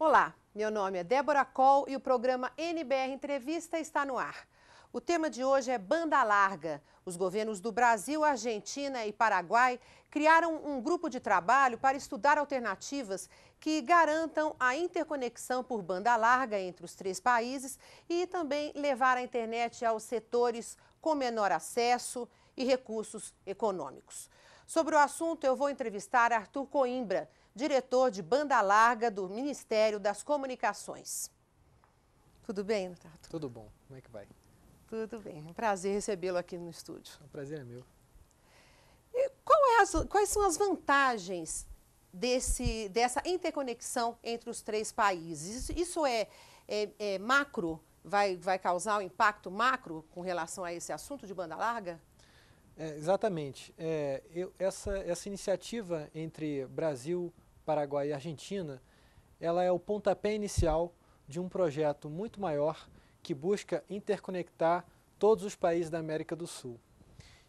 Olá, meu nome é Débora Col e o programa NBR Entrevista está no ar. O tema de hoje é Banda Larga. Os governos do Brasil, Argentina e Paraguai criaram um grupo de trabalho para estudar alternativas que garantam a interconexão por banda larga entre os três países e também levar a internet aos setores com menor acesso e recursos econômicos. Sobre o assunto, eu vou entrevistar Arthur Coimbra, diretor de banda larga do Ministério das Comunicações. Tudo bem, Tato? Tudo bom. Como é que vai? Tudo bem. É um prazer recebê-lo aqui no estúdio. O é prazer é meu. É as, quais são as vantagens desse, dessa interconexão entre os três países? Isso, isso é, é, é macro? Vai, vai causar um impacto macro com relação a esse assunto de banda larga? É, exatamente. É, eu, essa, essa iniciativa entre Brasil, Paraguai e Argentina, ela é o pontapé inicial de um projeto muito maior que busca interconectar todos os países da América do Sul.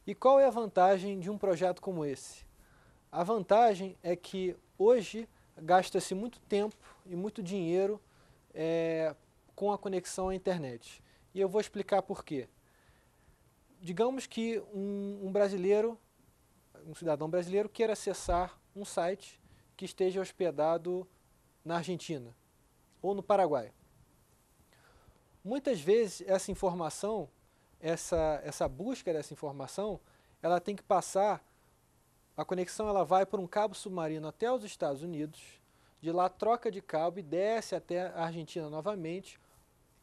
E qual é a vantagem de um projeto como esse? A vantagem é que hoje gasta-se muito tempo e muito dinheiro é, com a conexão à internet. E eu vou explicar por quê. Digamos que um, um brasileiro, um cidadão brasileiro, queira acessar um site que esteja hospedado na Argentina ou no Paraguai. Muitas vezes essa informação, essa, essa busca dessa informação, ela tem que passar, a conexão ela vai por um cabo submarino até os Estados Unidos, de lá troca de cabo e desce até a Argentina novamente,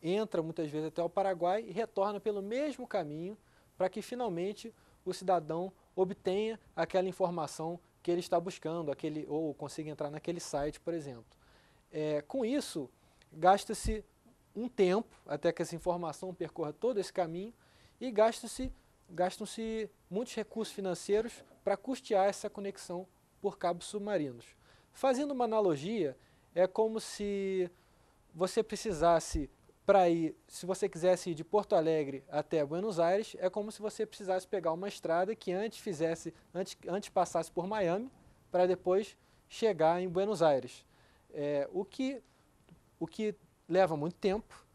entra muitas vezes até o Paraguai e retorna pelo mesmo caminho para que finalmente o cidadão obtenha aquela informação que ele está buscando, aquele, ou consiga entrar naquele site, por exemplo. É, com isso, gasta-se um tempo até que essa informação percorra todo esse caminho e gasta se gastam -se muitos recursos financeiros para custear essa conexão por cabos submarinos. Fazendo uma analogia, é como se você precisasse para ir, se você quisesse ir de Porto Alegre até Buenos Aires, é como se você precisasse pegar uma estrada que antes fizesse, antes, antes passasse por Miami, para depois chegar em Buenos Aires. É, o, que, o que leva muito tempo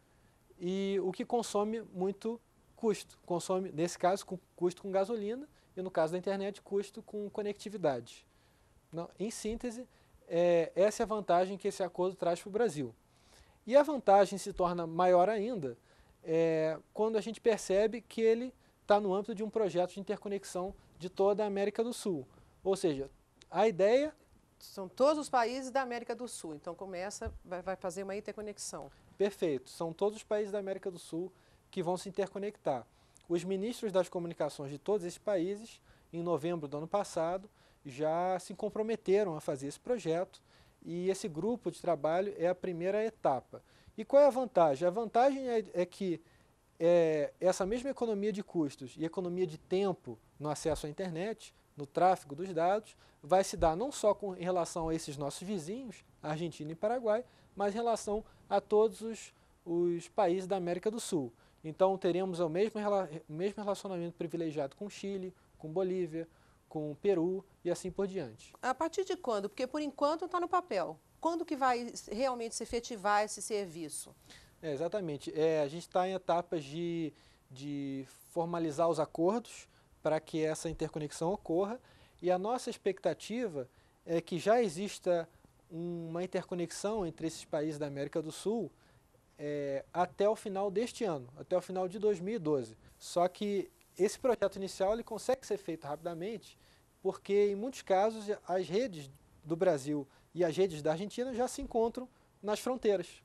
e o que consome muito custo. Consome, nesse caso, com, custo com gasolina e, no caso da internet, custo com conectividade. Não, em síntese, é, essa é a vantagem que esse acordo traz para o Brasil. E a vantagem se torna maior ainda é, quando a gente percebe que ele está no âmbito de um projeto de interconexão de toda a América do Sul. Ou seja, a ideia. São todos os países da América do Sul, então começa, vai, vai fazer uma interconexão. Perfeito, são todos os países da América do Sul que vão se interconectar. Os ministros das comunicações de todos esses países, em novembro do ano passado, já se comprometeram a fazer esse projeto e esse grupo de trabalho é a primeira etapa. E qual é a vantagem? A vantagem é, é que é, essa mesma economia de custos e economia de tempo no acesso à internet, no tráfego dos dados, vai se dar não só com, em relação a esses nossos vizinhos, Argentina e Paraguai, mas em relação a todos os, os países da América do Sul. Então teremos o mesmo, o mesmo relacionamento privilegiado com Chile, com Bolívia, com o Peru e assim por diante. A partir de quando? Porque por enquanto está no papel. Quando que vai realmente se efetivar esse serviço? É, exatamente. É, a gente está em etapas de, de formalizar os acordos para que essa interconexão ocorra e a nossa expectativa é que já exista uma interconexão entre esses países da América do Sul é, até o final deste ano, até o final de 2012. Só que esse projeto inicial ele consegue ser feito rapidamente, porque em muitos casos as redes do Brasil e as redes da Argentina já se encontram nas fronteiras.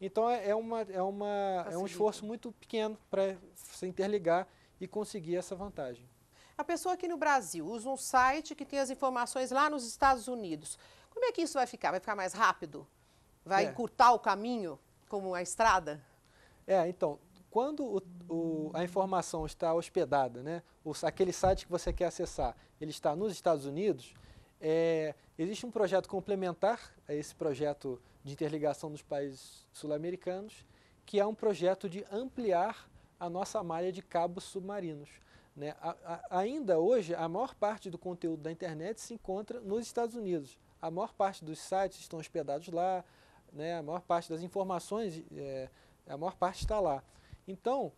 Então é, é uma, é, uma, é um esforço muito pequeno para se interligar e conseguir essa vantagem. A pessoa aqui no Brasil usa um site que tem as informações lá nos Estados Unidos. Como é que isso vai ficar? Vai ficar mais rápido? Vai é. encurtar o caminho, como a estrada? É, então, quando o o, a informação está hospedada, né? O, aquele site que você quer acessar, ele está nos Estados Unidos, é, existe um projeto complementar a esse projeto de interligação dos países sul-americanos, que é um projeto de ampliar a nossa malha de cabos submarinos. Né? A, a, ainda hoje, a maior parte do conteúdo da internet se encontra nos Estados Unidos. A maior parte dos sites estão hospedados lá, né? a maior parte das informações, é, a maior parte está lá. Então,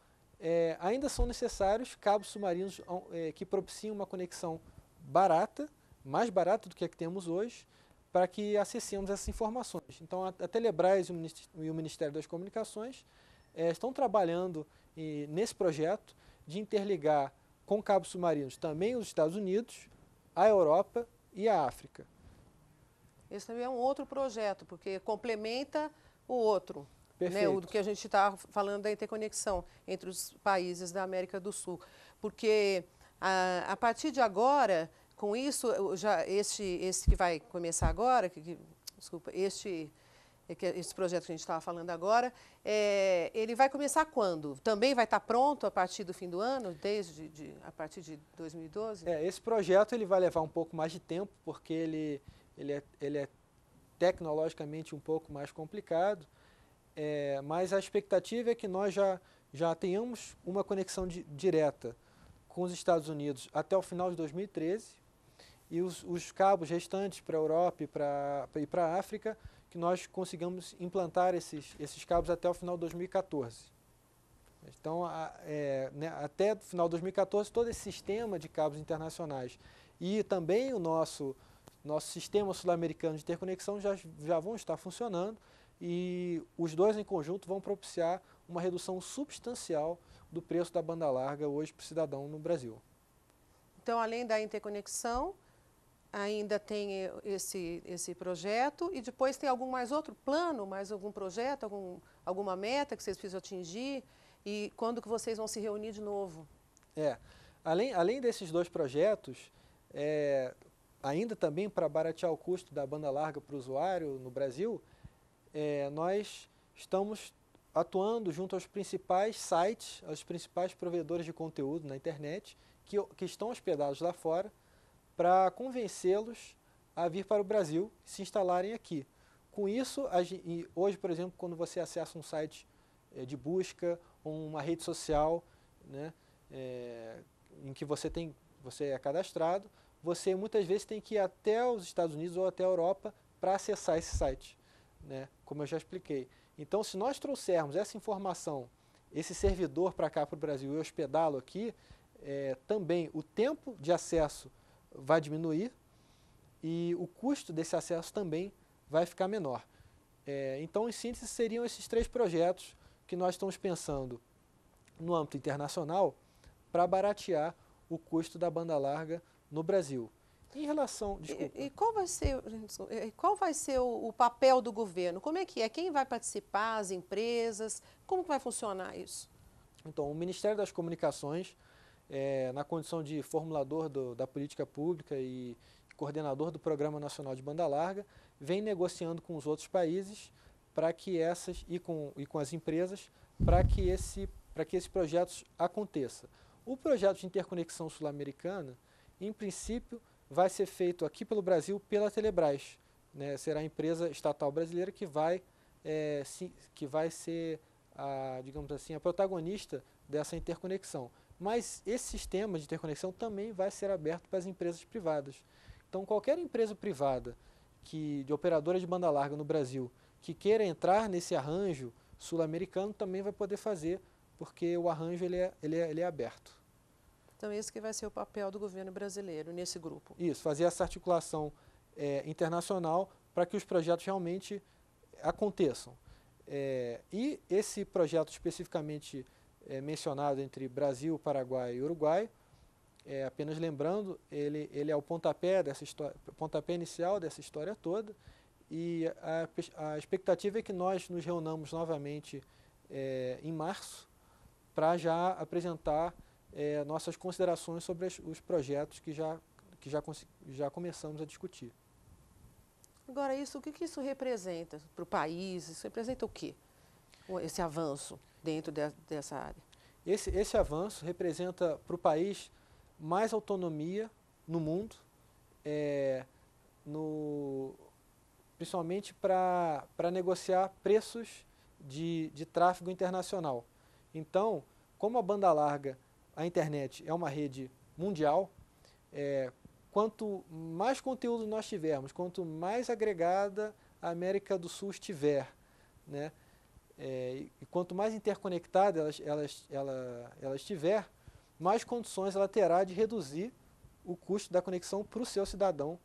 é, ainda são necessários cabos submarinos é, que propiciem uma conexão barata, mais barata do que a que temos hoje, para que acessemos essas informações. Então, a, a Telebrás e o Ministério das Comunicações é, estão trabalhando e, nesse projeto de interligar com cabos submarinos também os Estados Unidos, a Europa e a África. Esse também é um outro projeto, porque complementa o outro. Perfeito. Né, o que a gente está falando da interconexão entre os países da América do Sul. Porque a, ah, a partir de agora, com isso, já este, esse que vai começar agora, que, que, desculpa, este é esse projeto que a gente estava falando agora, é, ele vai começar quando? Também vai estar tá pronto a partir do fim do ano, desde de, a partir de 2012? É, esse projeto ele vai levar um pouco mais de tempo, porque ele, ele, é, ele é tecnologicamente um pouco mais complicado é, mas a expectativa é que nós já, já tenhamos uma conexão de, direta com os Estados Unidos até o final de 2013 e os, os cabos restantes para a Europa e para a África, que nós consigamos implantar esses, esses cabos até o final de 2014. Então, a, é, né, até o final de 2014, todo esse sistema de cabos internacionais e também o nosso, nosso sistema sul-americano de interconexão já, já vão estar funcionando e os dois em conjunto vão propiciar uma redução substancial do preço da banda larga hoje para o cidadão no Brasil. Então, além da interconexão, ainda tem esse, esse projeto e depois tem algum mais outro plano, mais algum projeto, algum, alguma meta que vocês precisam atingir e quando que vocês vão se reunir de novo? É, além, além desses dois projetos, é, ainda também para baratear o custo da banda larga para o usuário no Brasil, é, nós estamos atuando junto aos principais sites, aos principais provedores de conteúdo na internet que, que estão hospedados lá fora para convencê-los a vir para o Brasil e se instalarem aqui. Com isso, hoje, por exemplo, quando você acessa um site é, de busca ou uma rede social né, é, em que você, tem, você é cadastrado, você muitas vezes tem que ir até os Estados Unidos ou até a Europa para acessar esse site né? como eu já expliquei. Então, se nós trouxermos essa informação, esse servidor para cá, para o Brasil, e hospedá-lo aqui, é, também o tempo de acesso vai diminuir e o custo desse acesso também vai ficar menor. É, então, em síntese, seriam esses três projetos que nós estamos pensando no âmbito internacional para baratear o custo da banda larga no Brasil. Em relação, desculpa. E, e qual vai ser, qual vai ser o, o, papel do governo? Como é que é? Quem vai participar? As empresas? Como vai funcionar isso? Então, o Ministério das Comunicações, é, na condição de formulador do, da política pública e coordenador do Programa Nacional de Banda Larga, vem negociando com os outros países para que essas e com, e com as empresas para que esse para que esse projeto aconteça. O projeto de interconexão sul-americana, em princípio, vai ser feito aqui pelo Brasil pela Telebrás. Né? Será a empresa estatal brasileira que vai, é, se, que vai ser, a, digamos assim, a protagonista dessa interconexão. Mas esse sistema de interconexão também vai ser aberto para as empresas privadas. Então, qualquer empresa privada que, de operadora de banda larga no Brasil que queira entrar nesse arranjo sul-americano também vai poder fazer, porque o arranjo ele é, ele é, ele é aberto. Então esse que vai ser o papel do governo brasileiro nesse grupo. Isso, fazer essa articulação é, internacional para que os projetos realmente aconteçam. É, e esse projeto especificamente é, mencionado entre Brasil, Paraguai e Uruguai, é, apenas lembrando, ele, ele é o pontapé, dessa história, pontapé inicial dessa história toda e a, a expectativa é que nós nos reunamos novamente é, em março para já apresentar é, nossas considerações sobre as, os projetos que já, que já, já começamos a discutir. Agora, isso, o que, que isso representa para o país? Isso representa o quê? Esse avanço dentro de, dessa área? Esse, esse avanço representa para o país mais autonomia no mundo, é, no, principalmente para negociar preços de, de tráfego internacional. Então, como a banda larga a internet é uma rede mundial, é, quanto mais conteúdo nós tivermos, quanto mais agregada a América do Sul estiver, né, é, e quanto mais interconectada ela, ela, ela, ela estiver, mais condições ela terá de reduzir o custo da conexão para o seu cidadão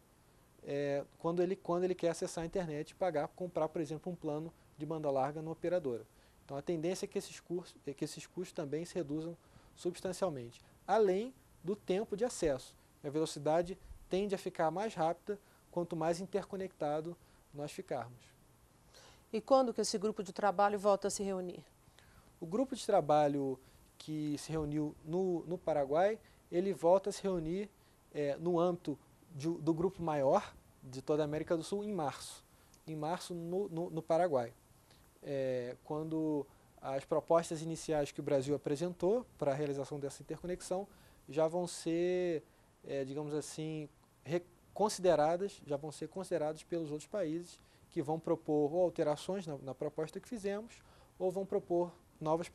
é, quando, ele, quando ele quer acessar a internet e pagar, comprar, por exemplo, um plano de banda larga no operadora. Então a tendência é que esses, cursos, é que esses custos também se reduzam substancialmente, além do tempo de acesso. A velocidade tende a ficar mais rápida quanto mais interconectado nós ficarmos. E quando que esse grupo de trabalho volta a se reunir? O grupo de trabalho que se reuniu no, no Paraguai, ele volta a se reunir é, no âmbito de, do grupo maior de toda a América do Sul em março. Em março, no, no, no Paraguai. É, quando as propostas iniciais que o Brasil apresentou para a realização dessa interconexão já vão ser, é, digamos assim, consideradas, já vão ser consideradas pelos outros países que vão propor ou alterações na, na proposta que fizemos ou vão propor novas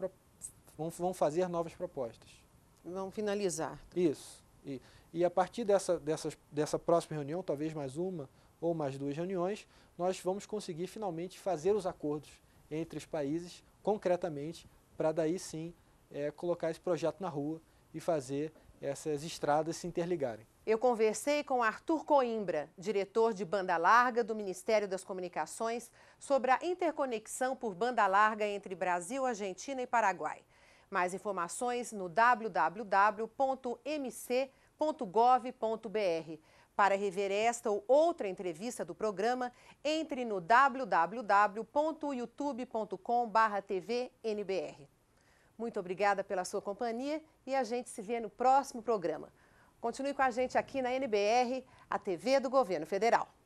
vão, vão fazer novas propostas. Vão finalizar. Isso. E, e a partir dessa, dessa dessa próxima reunião, talvez mais uma ou mais duas reuniões, nós vamos conseguir finalmente fazer os acordos entre os países concretamente para daí sim é, colocar esse projeto na rua e fazer essas estradas se interligarem. Eu conversei com Arthur Coimbra, diretor de banda larga do Ministério das Comunicações, sobre a interconexão por banda larga entre Brasil, Argentina e Paraguai. Mais informações no www.mc.gov.br. Para rever esta ou outra entrevista do programa, entre no www.youtube.com/tvnbr. Muito obrigada pela sua companhia e a gente se vê no próximo programa. Continue com a gente aqui na NBR, a TV do Governo Federal.